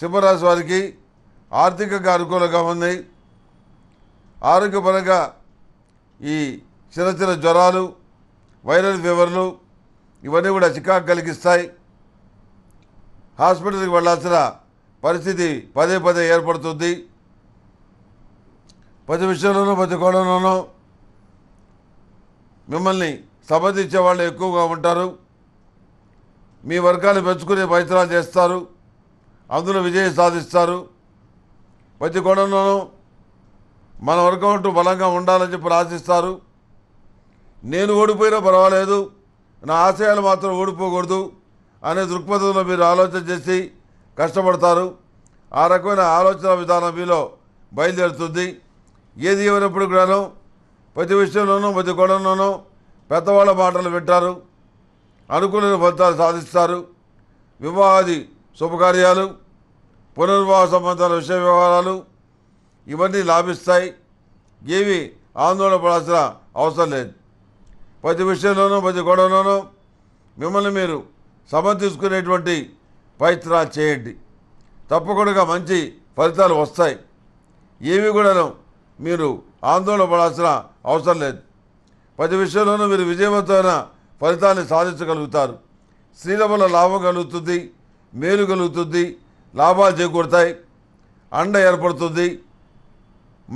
సింహరాశి వారికి ఆర్థికంగా అనుకూలంగా ఉంది ఆరోగ్యపరంగా ఈ చిన్న చిన్న జ్వరాలు వైరల్ ఫీవర్లు ఇవన్నీ కూడా చికాకు కలిగిస్తాయి హాస్పిటల్కి వెళ్ళాల్సిన పరిస్థితి పదే పదే ఏర్పడుతుంది ప్రతి విషయంలోనూ ప్రతి కోణంలోనూ మిమ్మల్ని సంబంధించే వాళ్ళు ఎక్కువగా ఉంటారు మీ వర్గాలు పెంచుకునే ప్రయత్నాలు చేస్తారు అందులో విజయం సాధిస్తారు ప్రతి కోణంలోనూ మన అంటూ బలంగా ఉండాలని చెప్పి ఆశిస్తారు నేను ఓడిపోయినా పర్వాలేదు నా ఆశయాలు మాత్రం ఓడిపోకూడదు అనే దృక్పథంలో మీరు ఆలోచన చేసి కష్టపడతారు ఆ రకమైన ఆలోచన విధానం మీలో బయలుదేరుతుంది ఏది ఏమైనప్పుడు కూడాను ప్రతి విషయంలోనూ ప్రతి కోణంలోనూ పెద్దవాళ్ళ మాటలు వింటారు అనుకున్న ఫలితాలు సాధిస్తారు వివాహాది శుభకార్యాలు పునర్వాహ సంబంధాల విషయ వ్యవహారాలు ఇవన్నీ లాభిస్తాయి ఏవి ఆందోళన అవసరం లేదు ప్రతి విషయంలోనూ ప్రతి గొడవలోనూ మిమ్మల్ని మీరు సమర్థించుకునేటువంటి ప్రయత్నాలు చేయండి తప్పకుండా మంచి ఫలితాలు వస్తాయి ఏవి కూడాను మీరు ఆందోళన అవసరం లేదు ప్రతి విషయంలోనూ మీరు విజయవంతమైన ఫలితాన్ని సాధించగలుగుతారు స్త్రీల వల్ల లాభం కలుగుతుంది మేలు కలుగుతుంది లాభాలు చేకూడతాయి అండ ఏర్పడుతుంది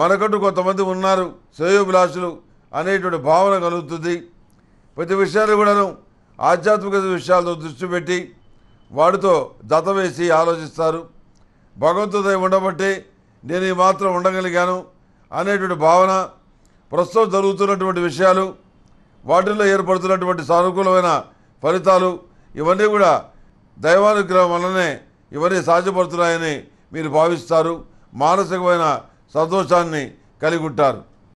మనకట్టు కొంతమంది ఉన్నారు శ్రేయోభిలాషులు అనేటువంటి భావన కలుగుతుంది ప్రతి విషయాలు కూడాను ఆధ్యాత్మిక విషయాలతో దృష్టి పెట్టి వాడితో దత వేసి ఆలోచిస్తారు భగవంతుదయ ఉండబట్టి నేను ఈ మాత్రం ఉండగలిగాను అనేటువంటి భావన ప్రస్తుతం జరుగుతున్నటువంటి విషయాలు వాటిల్లో ఏర్పడుతున్నటువంటి సానుకూలమైన ఫలితాలు ఇవన్నీ కూడా దైవానుగ్రహం వలనే ఇవన్నీ సాధ్యపడుతున్నాయని మీరు భావిస్తారు మానసికమైన సంతోషాన్ని కలిగి ఉంటారు